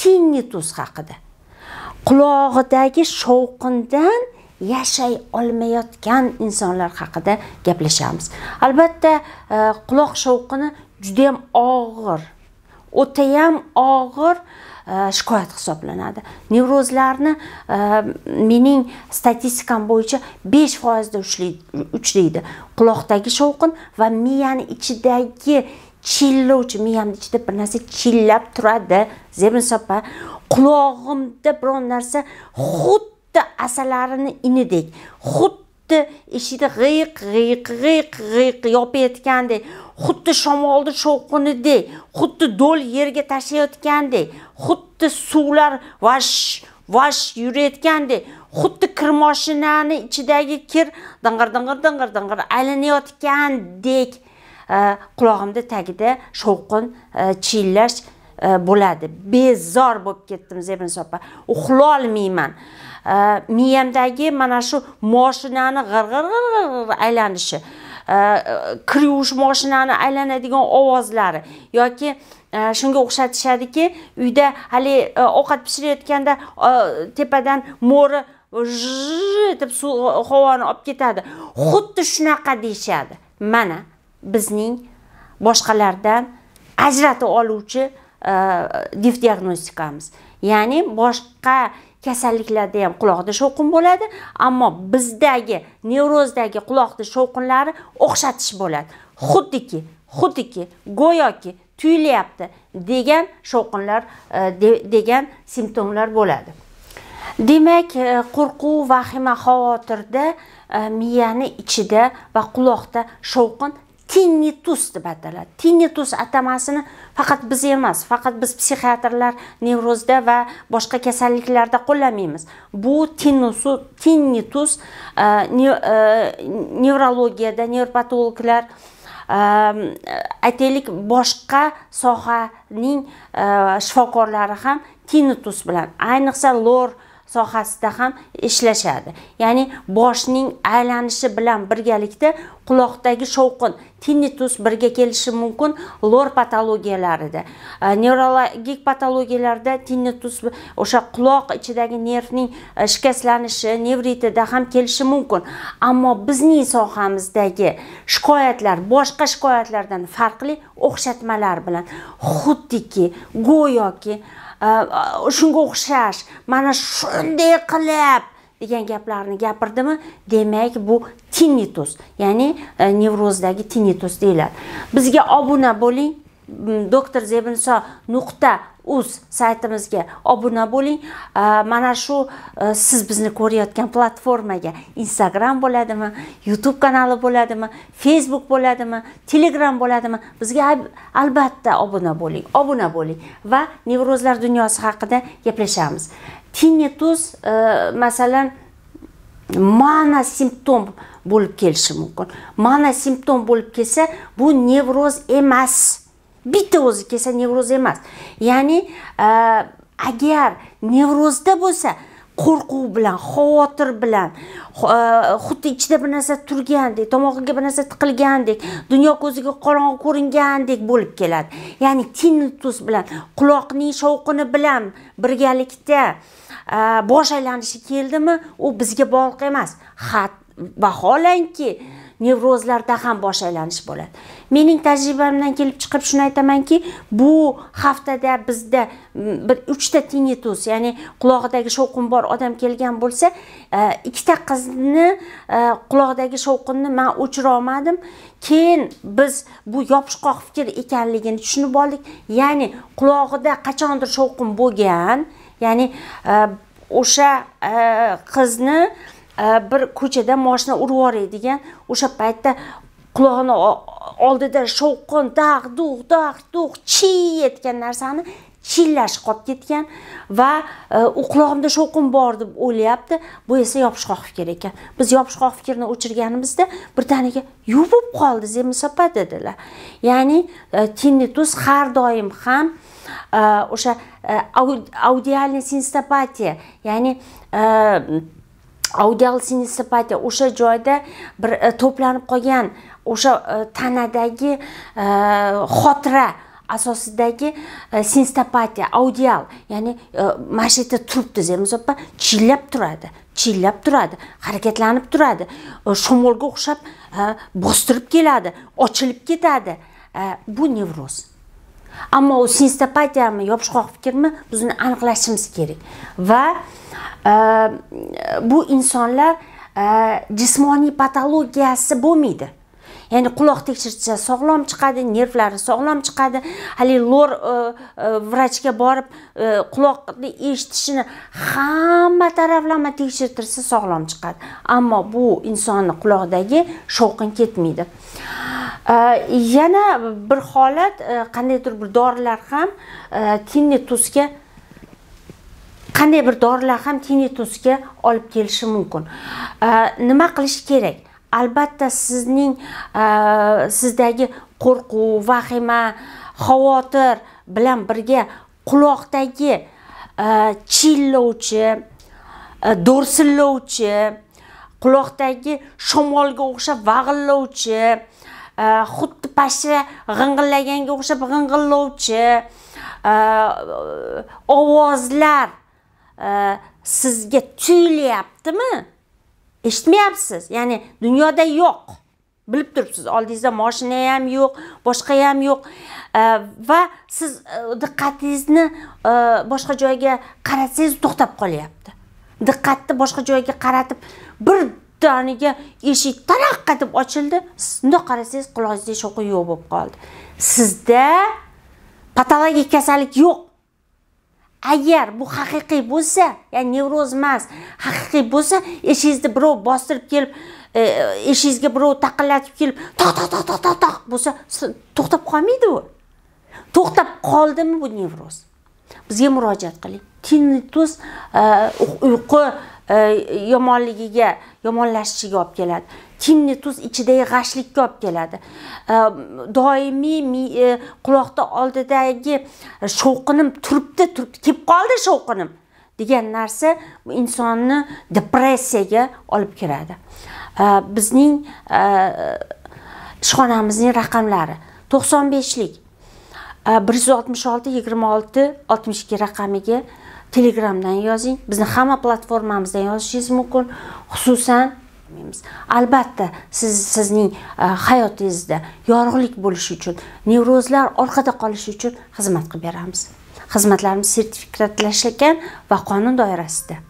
tinnitus haqida qulog'idagi shovqindan yashay olmayotgan insonlar haqida gaplashamiz albatta e, quloq shovqini judayam og'ir o'tayam og'ir e, shikoyat hisoblanadi nevrozlarni e, mening statistikam bo'yicha besh foizda uchlaydi quloqdagi shovqin va miyani ichidagi chillovchi miyamni ichida bir narsa chillab turadi zeminsopa opa qulog'imda biron narsa xuddi asalarini inidek xuddi eshikni g'iyq g'iyq g'iyq g'iyq yopayotgandek xuddi shamolni shovqinidek xuddi do'l yerga tashlayotgandek xuddi suvlar vash vash yurayotgandek xuddi kir moshinani ichidagi kir ding'ir ding'ir ding'ir ding'ir aylanayotgandek Э, qulog'imni tagida shovqin e, chiyillash e, bo'ladi bezor bo'lib ketdim zebrin opa uxlolmayman e, miyamdagi mana shu moshinani g'ir g'ir aylanishi kir yuvish moshinani aylanadigan ovozlari yoki shunga o'xshatishadiki uyda haligi ovqat pishirayotganda tepadan mo'ri deb suv havoni olib ketadi xuddi shunaqa deyishadi mana bizning boshqalardan ajrata oluvchi dif e, diagnostikamiz ya'ni boshqa kasalliklarda ham quloqda shovqin bo'ladi ammo bizdagi nevrozdagi quloqda shovqinlari o'xshatish bo'ladi xuddiki xuddiki go'yoki tuyulyapti degan shovqinlar e, de, degan simptomlar bo'ladi demak e, qo'rquv vahima xavotirda miyani ichida va quloqda shovqin tinnitus deb ataladi tinnitus atamasini faqat biz emas faqat biz psixiatrlar nevrozda va boshqa kasalliklarda qo'llamaymiz bu tinnitus tinnitus e, e, nevrologiyada nevropatologlar e, aytaylik boshqa sohaning shifokorlari ham tinnitus bilan ayniqsa lor sohasida ham ishlashadi ya'ni boshning aylanishi bilan birgalikda quloqdagi shovqin tinnitus birga kelishi mumkin lor patologiyalarida e, nevrologik patologiyalarda tinnitus o'sha quloq ichidagi nervning e, shikastlanishi nevritida ham kelishi mumkin ammo bizning sohamizdagi shikoyatlar boshqa shikoyatlardan farqli o'xshatmalar bilan xuddiki go'yoki shunga o'xshash mana shunday qilib degan gaplarni gapirdimi demak bu tinnitus ya'ni e, nevrozdagi tinnitus deyiladi bizga obuna bo'ling doktor zebinso nuqta uz saytimizga obuna bo'ling mana shu siz bizni ko'rayotgan platformaga instagram bo'ladimi youtube kanali bo'ladimi facebook bo'ladimi telegram bo'ladimi bizga albatta obuna bo'ling obuna bo'ling va nevrozlar dunyosi haqida gaplashamiz tinnitus masalan mana simptom bo'lib kelishi mumkin mana simptom bo'lib kelsa bu nevroz emas bitta o'zi kelsa nevroz emas ya'ni e, agar nevrozda bo'lsa qo'rquv bilan xavotir bilan e, xuddi ichida bir narsa turgandek tomog'iga bir narsa tiqilgandek dunyo ko'ziga qorong'i ko'ringandek bo'lib keladi ya'ni tinnitus bilan quloqning shovqini bilan birgalikda e, bosh aylanishi keldimi u bizga bog'liq emas vaholanki nevrozlarda ham bosh aylanish bo'ladi mening tajribamdan kelib chiqib shuni aytamanki bu haftada bizda bir uchta tinnitus ya'ni qulog'idagi shovqin bor odam kelgan bo'lsa e, ikkita qizni e, qulog'idagi shovqinni man o'chira olmadim keyin biz bu yopishqoq fikr ekanligini tushunib oldik ya'ni qulog'ida qachondir shovqin bo'lgan ya'ni e, o'sha qizni Э, bir ko'chada moshina urib yuboradigan o'sha paytda qulog'ini oldida shovqin dag' dug' dag' dug' chiy etgan narsani chillash qolib ketgan va e, u qulog'imda shovqin bor deb o'ylayapti bu esa yopishqoq fikr ekan biz yopishqoq fikrni o'chirganimizda birdaniga yo'q bo'lib qoldi zemis dedilar ya'ni e, tinnitus har doim ham e, o'sha audialniy sinstopatiya ya'ni audial sinisopatiya o'sha joyda bir e, to'planib qolgan o'sha e, tanadagi e, xotira asosidagi sinstopatiya audial ya'ni mana shu yerda turibdi zemiz opa chillab turadi chillab turadi harakatlanib turadi shomolga o'xshab bostirib keladi ochilib ketadi bu nevroz ammo u sinstopatiyami yopishqoq fikrmi bizni aniqlashimiz kerak va e, bu insonlar e, jismoniy patologiyasi bo'lmaydi ya'ni quloq tekshirtsa sog'lom chiqadi nervlari sog'lom chiqadi haligi lor e, vrachga borib quloqni eshitishini hamma taraflama tekshirtirsa sog'lom chiqadi ammo bu insonni quloqdagi shovqin ketmaydi Э, yana bir holat э, qandaydir bir dorilar ham э, tinnitusga qanday bir dorilar ham tinnitusga olib kelishi mumkin nima qilish kerak albatta sizning sizdagi qo'rquv vahima xavotir bilan birga quloqdagi chillovchi do'rsillovchi quloqdagi shamolga o'xshab vag'illovchi xuddi pashsha g'ing'illaganga o'xshab g'ing'illovchi ovozlar sizga tuyulyaptimi eshitmayapsiz ya'ni dunyoda yo'q bilib turibsiz oldingizda moshina ham yo'q boshqa ham yo'q va siz diqqatingizni boshqa joyga qaratsangiz to'xtab qolyapti diqqatni boshqa joyga qaratib bir bittaniga eshik taraqqa deb ochildi mundoq qarasangiz qulog'ingizda sho'qi yo'q bo'lib qoldi sizda patologik kasallik yo'q agar bu haqiqiy bo'lsa ya'ni nevroz emas haqiqiy bo'lsa eshingizni birov bostirib kelib e, e, eshigingizga birov taqillatib kelib toq toq toq toq toq bo'lsa to'xtab qolmaydi u to'xtab qoldimi bu nevroz bizga murojaat qiling tinnitus e, uyqu E, yomonligiga yomonlashishiga olib keladi tinnitus ichidagi g'ashlikka olib keladi e, doimiy e, quloqni oldidagi shovqinim turibdi turibdi kelib qoldi shovqinim degan narsa insonni depressiyaga olib kiradi bizning ishxonamizning raqamlari to'qson beshlik bir yuz oltmish olti yigirma olti oltmish ikki raqamiga telegramdan yozing bizni hamma platformamizdan yozishingiz mumkin xususan albatta siz sizning e, hayotingizda yorug'lik bo'lishi uchun nevrozlar orqada qolishi uchun xizmat qilib beramiz xizmatlarimiz sertifikatlashgan va qonun doirasida